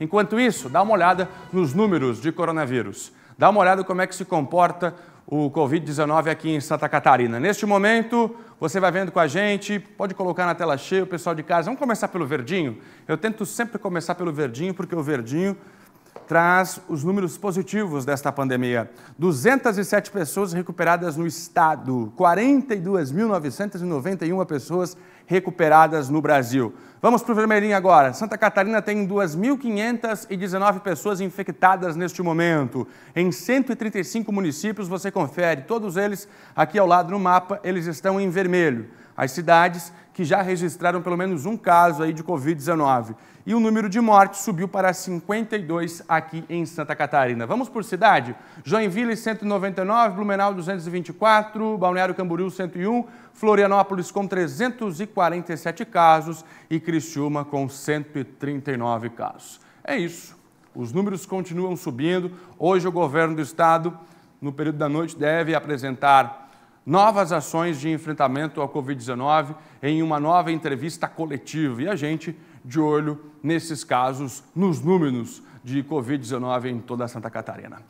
Enquanto isso, dá uma olhada nos números de coronavírus. Dá uma olhada como é que se comporta o Covid-19 aqui em Santa Catarina. Neste momento, você vai vendo com a gente, pode colocar na tela cheia o pessoal de casa. Vamos começar pelo verdinho? Eu tento sempre começar pelo verdinho, porque o verdinho traz os números positivos desta pandemia. 207 pessoas recuperadas no estado, 42.991 pessoas recuperadas no Brasil. Vamos para o vermelhinho agora. Santa Catarina tem 2.519 pessoas infectadas neste momento. Em 135 municípios, você confere, todos eles aqui ao lado no mapa, eles estão em vermelho. As cidades que já registraram pelo menos um caso aí de Covid-19. E o número de mortes subiu para 52 aqui em Santa Catarina. Vamos por cidade? Joinville 199, Blumenau 224, Balneário Camboriú 101, Florianópolis com 347 casos e Criciúma com 139 casos. É isso. Os números continuam subindo. Hoje o governo do estado, no período da noite, deve apresentar novas ações de enfrentamento à Covid-19 em uma nova entrevista coletiva. E a gente de olho nesses casos, nos números de Covid-19 em toda Santa Catarina.